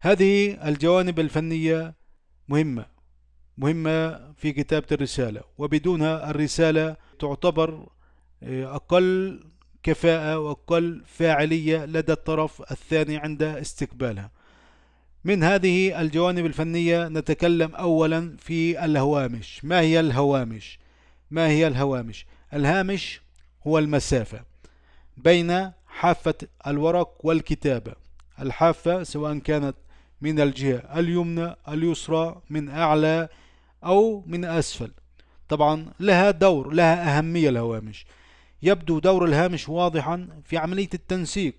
هذه الجوانب الفنية مهمة مهمة في كتابة الرسالة وبدونها الرسالة تعتبر آه، أقل كفاءة وأقل فاعلية لدى الطرف الثاني عند استقبالها من هذه الجوانب الفنية نتكلم أولا في الهوامش ما هي الهوامش؟ ما هي الهوامش؟ الهامش هو المسافة بين حافة الورق والكتابة الحافة سواء كانت من الجهة اليمنى اليسرى من أعلى أو من أسفل طبعا لها دور لها أهمية الهوامش يبدو دور الهامش واضحا في عملية التنسيق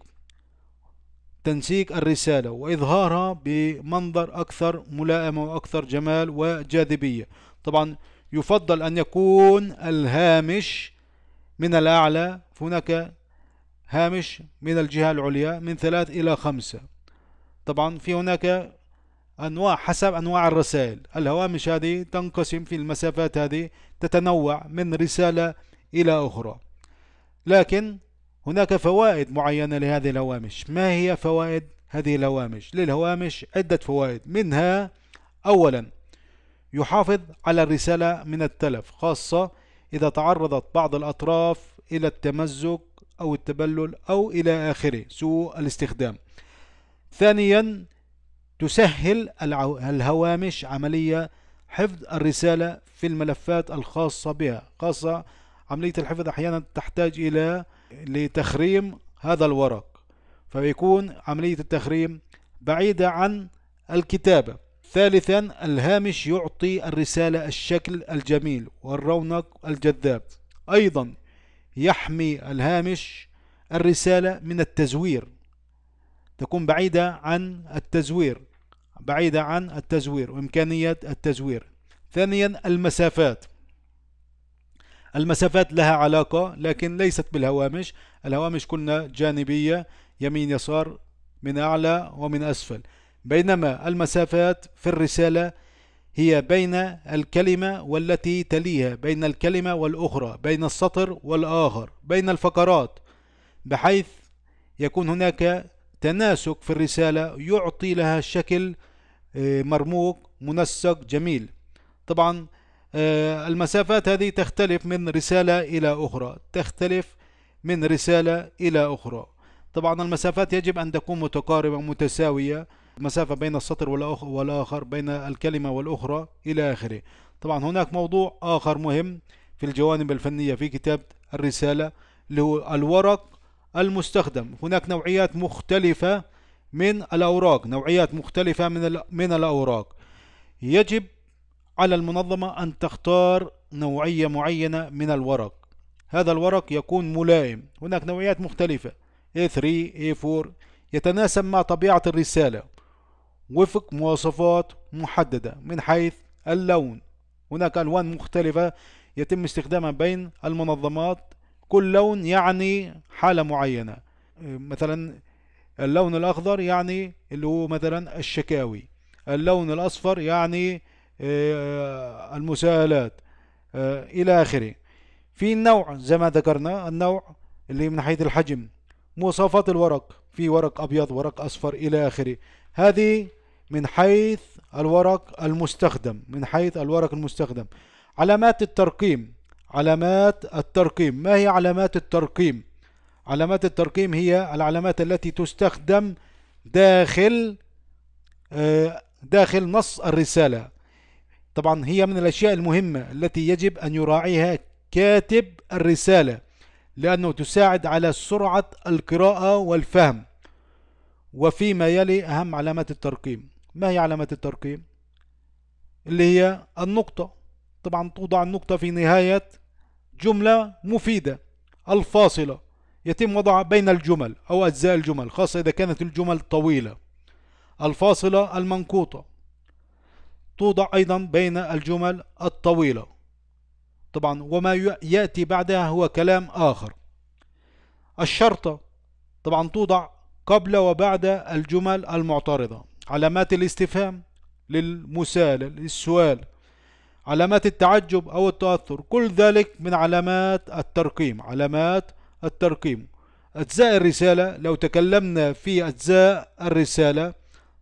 تنسيق الرسالة وإظهارها بمنظر أكثر ملائمة وأكثر جمال وجاذبية طبعا يفضل أن يكون الهامش من الأعلى هناك هامش من الجهة العليا من ثلاث إلى خمسة طبعا في هناك أنواع حسب أنواع الرسائل الهوامش هذه تنقسم في المسافات هذه تتنوع من رسالة إلى أخرى لكن هناك فوائد معينة لهذه الهوامش ما هي فوائد هذه الهوامش للهوامش عدة فوائد منها أولا يحافظ على الرسالة من التلف خاصة إذا تعرضت بعض الأطراف إلى التمزق أو التبلل أو إلى آخره سوء الاستخدام ثانيا تسهل الهوامش عملية حفظ الرسالة في الملفات الخاصة بها خاصة عملية الحفظ أحيانا تحتاج إلى لتخريم هذا الورق فيكون عملية التخريم بعيدة عن الكتابة ثالثا الهامش يعطي الرسالة الشكل الجميل والرونق الجذاب أيضا يحمي الهامش الرسالة من التزوير تكون بعيدة عن التزوير بعيدة عن التزوير وإمكانية التزوير ثانيا المسافات المسافات لها علاقة لكن ليست بالهوامش الهوامش كنا جانبية يمين يسار من أعلى ومن أسفل بينما المسافات في الرسالة هي بين الكلمة والتي تليها بين الكلمة والأخرى بين السطر والآخر بين الفقرات بحيث يكون هناك تناسق في الرسالة يعطي لها شكل آه، مرموق منسق جميل طبعا آه، المسافات هذه تختلف من رسالة إلى أخرى تختلف من رسالة إلى أخرى طبعا المسافات يجب أن تكون متقاربة متساوية مسافة بين السطر والآخر بين الكلمة والأخرى إلى آخره طبعا هناك موضوع آخر مهم في الجوانب الفنية في كتاب الرسالة اللي هو الورق المستخدم هناك نوعيات مختلفة من الأوراق نوعيات مختلفة من من الأوراق يجب على المنظمة أن تختار نوعية معينة من الورق هذا الورق يكون ملائم هناك نوعيات مختلفة A3 A4 يتناسب مع طبيعة الرسالة وفق مواصفات محددة من حيث اللون هناك ألوان مختلفة يتم استخدامها بين المنظمات كل لون يعني حالة معينة مثلا اللون الأخضر يعني اللي هو مثلا الشكاوي اللون الأصفر يعني آه، المساءلات آه، إلى آخره في النوع زي ما ذكرنا النوع اللي من ناحية الحجم مواصفات الورق في ورق أبيض ورق أصفر إلى آخره هذه من حيث الورق المستخدم من حيث الورق المستخدم علامات الترقيم علامات الترقيم ما هي علامات الترقيم علامات الترقيم هي العلامات التي تستخدم داخل آه، داخل نص الرسالة طبعا هي من الأشياء المهمة التي يجب أن يراعيها كاتب الرسالة لأنه تساعد على سرعة القراءة والفهم وفيما يلي أهم علامات الترقيم ما هي علامات الترقيم؟ اللي هي النقطة طبعا توضع النقطة في نهاية جملة مفيدة الفاصلة يتم وضعها بين الجمل أو أجزاء الجمل خاصة إذا كانت الجمل طويلة الفاصلة المنقوطة توضع أيضا بين الجمل الطويلة طبعا وما يأتي بعدها هو كلام آخر الشرطة طبعا توضع قبل وبعد الجمل المعترضة علامات الاستفهام للمسألة للسؤال علامات التعجب أو التأثر كل ذلك من علامات الترقيم علامات الترقيم أجزاء الرسالة لو تكلمنا في أجزاء الرسالة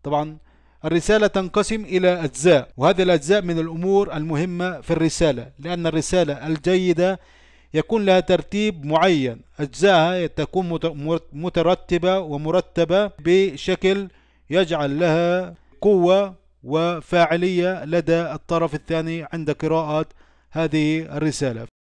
طبعا الرسالة تنقسم إلى أجزاء وهذه الأجزاء من الأمور المهمة في الرسالة لأن الرسالة الجيدة يكون لها ترتيب معين أجزائها تكون مترتبة ومرتبة بشكل يجعل لها قوة وفاعلية لدى الطرف الثاني عند قراءة هذه الرسالة